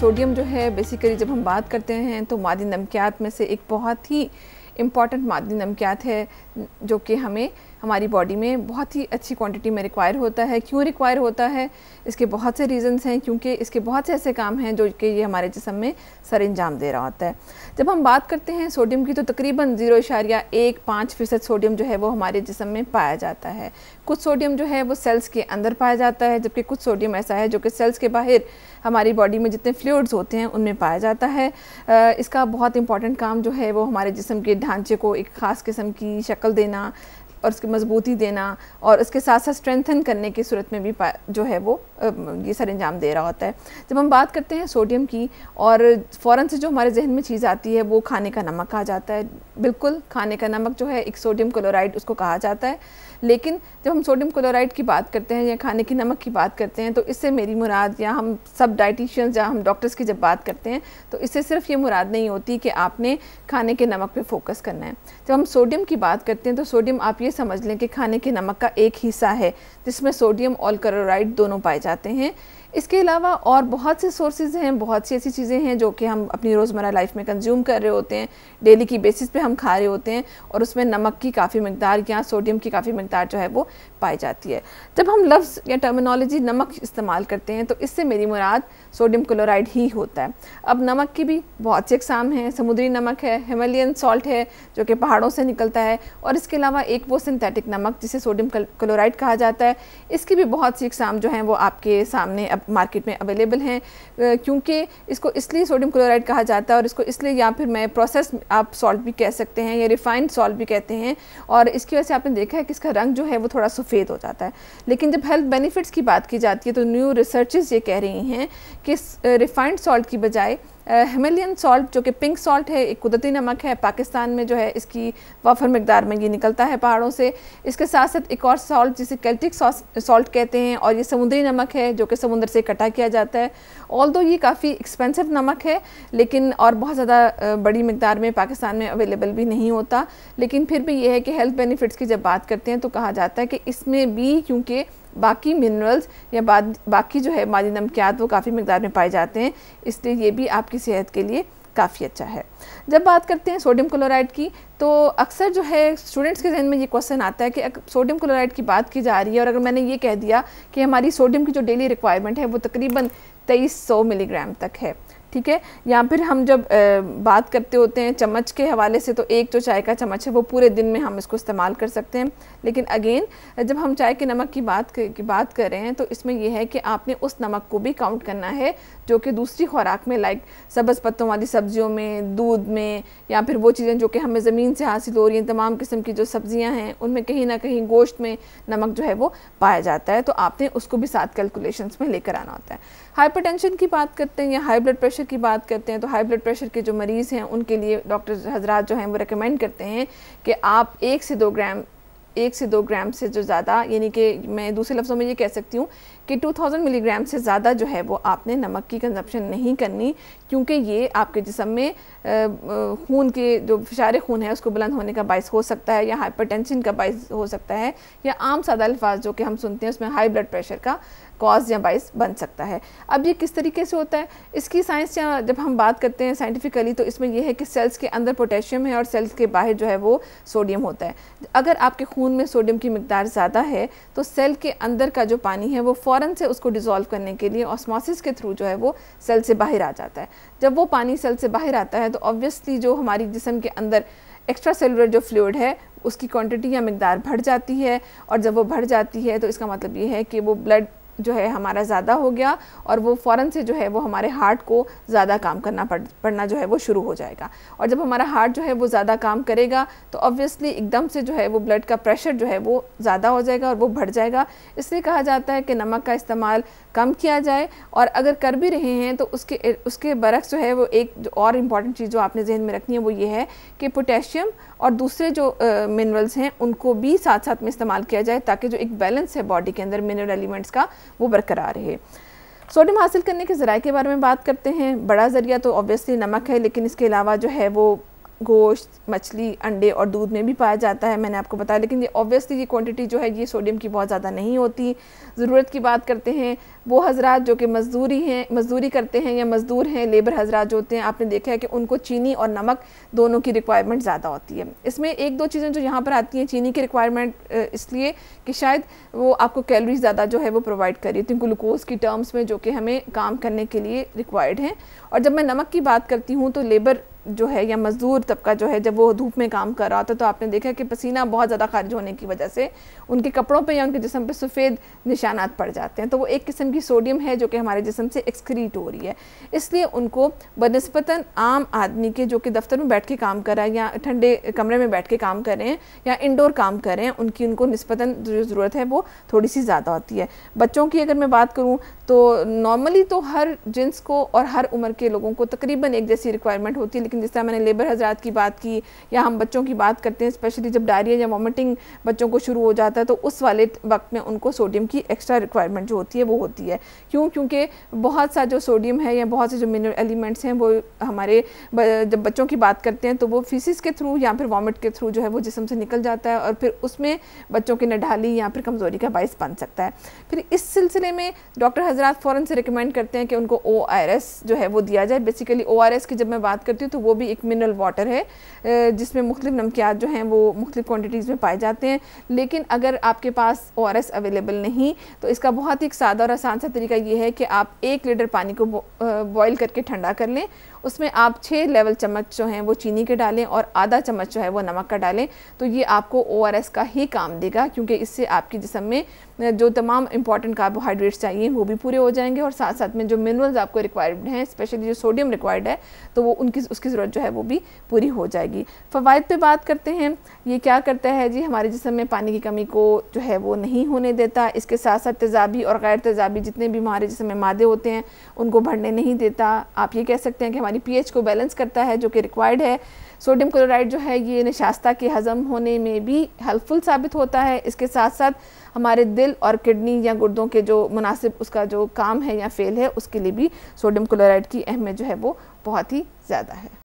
sodium जो है basically जब हम बात करते हैं तो मादी नमकियात में से एक बहुत ही इम्पॉर्टेंट मादी नमकियात है जो कि हमें हमारी बॉडी में बहुत ही अच्छी क्वांटिटी में रिक्वायर होता है क्यों रिक्वायर होता है इसके बहुत से रीजंस हैं क्योंकि इसके बहुत से ऐसे काम हैं जो कि ये हमारे जिसम में सर अंजाम दे रहा होता है जब हम बात करते हैं सोडियम की तो तकरीबन ज़ीरो इशारिया एक पाँच फ़ीसद सोडियम जो है वो हमारे जिसम में पाया जाता है कुछ सोडियम जो है वो सेल्स के अंदर पाया जाता है जबकि कुछ सोडियम ऐसा है जो कि सेल्स के बाहर हमारी बॉडी में जितने फ्लूड्स होते हैं उनमें पाया जाता है इसका बहुत इंपॉर्टेंट काम जो है वो हमारे जिसम के ढांचे को एक ख़ास किस्म की शक्ल शक्ल देना और उसकी मजबूती देना और उसके साथ साथ स्ट्रेंथन करने की सूरत में भी जो है वो ये सर अंजाम दे रहा होता है जब हम बात करते हैं सोडियम की और फ़ौर से जो हमारे जहन में चीज़ आती है वो खाने का नमक आ जाता है बिल्कुल खाने का नमक जो है एक सोडियम क्लोराइड उसको कहा जाता है लेकिन जब हम सोडियम क्लोराइड की बात करते हैं या खाने की नमक की बात करते हैं तो इससे मेरी मुराद या हम सब डाइटिशियंस या हम डॉक्टर्स की जब बात करते हैं तो इससे सिर्फ ये मुराद नहीं होती कि आपने खाने के नमक पर फोकस करना है जब हम सोडियम की बात करते हैं तो सोडियम आप ये समझ लें कि खाने के नमक का एक हिस्सा है जिसमें सोडियम और क्लोराइड दोनों पाए जाते हैं इसके अलावा और बहुत से सोर्सेज हैं बहुत सी ऐसी चीज़ें हैं जो कि हम अपनी रोज़मर्रा लाइफ में कंज्यूम कर रहे होते हैं डेली की बेसिस पे हम खा रहे होते हैं और उसमें नमक की काफ़ी मकदार या सोडियम की काफ़ी मकदार जो है वो पाई जाती है जब हम लफ्ज़ या टर्मिनोलॉजी नमक इस्तेमाल करते हैं तो इससे मेरी मुराद सोडियम क्लोराइड ही होता है अब नमक की भी बहुत सी अकसाम हैं समुद्री नमक है हिमालयन सॉल्ट है जो कि पहाड़ों से निकलता है और इसके अलावा एक वो सिंथेटिक नमक जिसे सोडियम क्लोराइड कहा जाता है इसकी भी बहुत सी अकसाम जो हैं वो आपके सामने अब मार्केट में अवेलेबल हैं क्योंकि इसको इसलिए सोडियम क्लोराइड कहा जाता है और इसको इसलिए या फिर मैं प्रोसेस आप सॉल्ट भी कह सकते हैं या रिफाइंड सॉल्ट भी कहते हैं और इसकी वजह से आपने देखा है कि इसका रंग जो है वो थोड़ा सफ़ेद हो जाता है लेकिन जब हेल्थ बेनिफिट्स की बात की जाती है तो न्यू रिसर्चेज ये कह रही हैं कि रिफाइंड सॉल्ट की बजाय हिमालयन सॉल्ट जो कि पिंक सॉल्ट है एक कुदरती नमक है पाकिस्तान में जो है इसकी वाफर मकदार में ये निकलता है पहाड़ों से इसके साथ साथ एक और सॉल्ट जिसे कैल्टिक सॉल्ट कहते हैं और ये समुद्री नमक है जो कि समुद्र से इकट्ठा किया जाता है ऑल दो ये काफ़ी एक्सपेंसिव नमक है लेकिन और बहुत ज़्यादा बड़ी मकदार में पाकिस्तान में अवेलेबल भी नहीं होता लेकिन फिर भी ये है कि हेल्थ बेनिफिट्स की जब बात करते हैं तो कहा जाता है कि इसमें भी क्योंकि बाकी मिनरल्स या बाकी जो है मादी नमकियात वो काफ़ी मकदार में पाए जाते हैं इसलिए ये भी आपकी सेहत के लिए काफ़ी अच्छा है जब बात करते हैं सोडियम क्लोराइड की तो अक्सर जो है स्टूडेंट्स के जहन में ये क्वेश्चन आता है कि सोडियम क्लोराइड की बात की जा रही है और अगर मैंने ये कह दिया कि हमारी सोडियम की जो डेली रिक्वायरमेंट है वो तकरीबन तेईस सौ मिलीग्राम तक है ठीक है या फिर हम जब बात करते होते हैं चम्मच के हवाले से तो एक जो चाय का चम्मच है वो पूरे दिन में हम इसको इस्तेमाल कर सकते हैं लेकिन अगेन जब हम चाय के नमक की बात कर, की बात कर रहे हैं तो इसमें यह है कि आपने उस नमक को भी काउंट करना है जो कि दूसरी खुराक में लाइक सब्ज़ पत्तों वाली सब्जियों में दूध में या फिर वो चीज़ें जो कि हमें ज़मीन से हासिल हो रही हैं तमाम किस्म की जो सब्ज़ियाँ हैं उनमें कहीं ना कहीं गोश्त में नमक जो है वो पाया जाता है तो आपने उसको भी साथ कैलकुलेशन में लेकर आना होता है हाइपरटेंशन की बात करते हैं या हाई ब्लड प्रेशर की बात करते हैं तो हाई ब्लड प्रेशर के जो मरीज़ हैं उनके लिए डॉक्टर हजरात जो हैं वो रिकमेंड करते हैं कि आप एक से दो ग्राम एक से दो ग्राम से जो ज़्यादा यानी कि मैं दूसरे लफ्ज़ों में ये कह सकती हूँ कि 2000 मिलीग्राम से ज़्यादा जो है वो आपने नमक की कंजप्शन नहीं करनी क्योंकि ये आपके जिसम में खून के जो फिशार खून है उसको बुलंद होने का बायस हो सकता है या हाइपर का बायस हो सकता है या आम सादा अल्फाज जो कि हम सुनते हैं उसमें हाई ब्लड प्रेशर का कॉज या बाइस बन सकता है अब ये किस तरीके से होता है इसकी साइंस या जब हम बात करते हैं साइंटिफिकली तो इसमें यह है कि सेल्स के अंदर पोटेशियम है और सेल्स के बाहर जो है वो सोडियम होता है अगर आपके खून में सोडियम की मकदार ज़्यादा है तो सेल के अंदर का जो पानी है वो फ़ौरन से उसको डिज़ोल्व करने के लिए ऑस्मोसिस के थ्रू जो है वो सेल से बाहर आ जाता है जब वो पानी सेल से बाहर आता है तो ऑब्वियसली जो हमारी जिसम के अंदर एक्स्ट्रा सेलुलर जो फ्लूड है उसकी क्वांटिटी या मकदार बढ़ जाती है और जब वो बढ़ जाती है तो इसका मतलब ये है कि वो ब्लड जो है हमारा ज़्यादा हो गया और वो फ़ौरन से जो है वो हमारे हार्ट को ज़्यादा काम करना पड़ पड़ना जो है वो शुरू हो जाएगा और जब हमारा हार्ट जो है वो ज़्यादा काम करेगा तो ऑब्वियसली एकदम से जो है वो ब्लड का प्रेशर जो है वो ज़्यादा हो जाएगा और वो बढ़ जाएगा इसलिए कहा जाता है कि नमक का इस्तेमाल कम किया जाए और अगर कर भी रहे हैं तो उसके उसके बरक्स जो है वो एक और इम्पॉर्टेंट चीज़ जो आपने जहन में रखनी है वो ये है कि पोटेशियम और दूसरे जो मिनरल्स हैं उनको भी साथ साथ में इस्तेमाल किया जाए ताकि जो एक बैलेंस है बॉडी के अंदर मिनरल एलिमेंट्स का वो बरकरार रहे सोडियम हासिल करने के ज़रा के बारे में बात करते हैं बड़ा ज़रिया तो ऑब्वियसली नमक है लेकिन इसके अलावा जो है वो गोश्त मछली अंडे और दूध में भी पाया जाता है मैंने आपको बताया लेकिन ये ऑब्वियसली ये क्वांटिटी जो है ये सोडियम की बहुत ज़्यादा नहीं होती ज़रूरत की बात करते हैं वो हजरात जो कि मजदूरी हैं मजदूरी करते हैं या मज़दूर हैं लेबर हजरात जो होते हैं आपने देखा है कि उनको चीनी और नमक दोनों की रिक्वायरमेंट ज़्यादा होती है इसमें एक दो चीज़ें जो यहाँ पर आती हैं चीनी की रिक्वायरमेंट इसलिए कि शायद वो आपको कैलोरी ज़्यादा जो है वो प्रोवाइड करी थी होती ग्लूकोज की टर्म्स में जो कि हमें काम करने के लिए रिक्वायर्ड हैं और जब मैं नमक की बात करती हूँ तो लेबर जो है या मज़दूर तबका जो है जब वो धूप में काम कर रहा होता तो आपने देखा कि पसीना बहुत ज़्यादा खारिज होने की वजह से उनके कपड़ों पे या उनके जिसम पे सफ़ेद निशानात पड़ जाते हैं तो वो एक किस्म की सोडियम है जो कि हमारे जिसम से एक्सक्रीट हो रही है इसलिए उनको बनस्पता आम आदमी के जो कि दफ्तर में बैठ के काम कर रहा है या ठंडे कमरे में बैठ के काम कर रहे हैं या इंडोर काम कर रहे हैं उनकी उनको नस्बता जो ज़रूरत है वो थोड़ी सी ज़्यादा होती है बच्चों की अगर मैं बात करूँ तो नॉर्मली तो हर जिन्स को और हर उम्र के लोगों को तकरीबन एक जैसी रिक्वायरमेंट होती है लेकिन जिस तरह मैंने लेबर हजरात की बात की या हम बच्चों की बात करते हैं स्पेशली जब डायरिया या वॉमिटिंग बच्चों को शुरू हो जाता है तो उस वाले वक्त में उनको सोडियम की एक्स्ट्रा रिक्वायरमेंट जो होती है वो होती है क्यों क्योंकि बहुत सा जो सोडियम है या बहुत से जो मिनरल एलिमेंट्स हैं वो हमारे जब बच्चों की बात करते हैं तो वो फीसिस के थ्रू या फिर वॉमिट के थ्रू जो है वो जिसम से निकल जाता है और फिर उसमें बच्चों की नडाली या फिर कमज़ोरी का बायस बन सकता है फिर इस सिलसिले में डॉक्टर हजरात फ़ौरन से रिकमेंड करते हैं कि उनको ओ आर एस जो है वो दिया जाए बेसिकली ओ आर एस की जब मैं बात करती हूँ तो वो भी एक मिनरल वाटर है जिसमें मुख्तु नमकियात जो हैं वो मुख्तु क्वान्टिटीज़ में पाए जाते हैं लेकिन अगर आपके पास ओ आर एस अवेलेबल नहीं तो इसका बहुत ही सादा और आसान सा तरीका ये है कि आप एक लीटर पानी को बॉयल करके ठंडा कर लें उसमें आप छः लेवल चम्मच जो हैं वो चीनी के डालें और आधा चम्मच जो है वो नमक का डालें तो ये आपको ओ आर एस का ही काम देगा क्योंकि इससे आपके जिसम में जो तमाम इंपॉर्टेंट कार्बोहाइड्रेट्स चाहिए वो भी पूरे हो जाएंगे और साथ साथ में जो मिनरल्स आपको रिक्वायर्ड हैं स्पेशली जो सोडियम रिक्वायर्ड है तो वो उनकी उसकी ज़रूरत जो है वो भी पूरी हो जाएगी फ़वाद पे बात करते हैं ये क्या करता है जी हमारे जिसम में पानी की कमी को जो है वो नहीं होने देता इसके साथ साथ तेज़ाबी और गैर तेज़ाबी जितने भी हमारे जिसम में मादे होते हैं उनको भरने नहीं देता आप ये कह सकते हैं कि हमारी पी को बैलेंस करता है जो कि रिक्वायर्ड है सोडियम क्लोराइड जो है ये नशास्ता के हज़म होने में भी हेल्पफुल साबित होता है इसके साथ साथ हमारे दिल और किडनी या गुर्दों के जो मुनासिब उसका जो काम है या फेल है उसके लिए भी सोडियम क्लोराइड की अहमियत जो है वो बहुत ही ज़्यादा है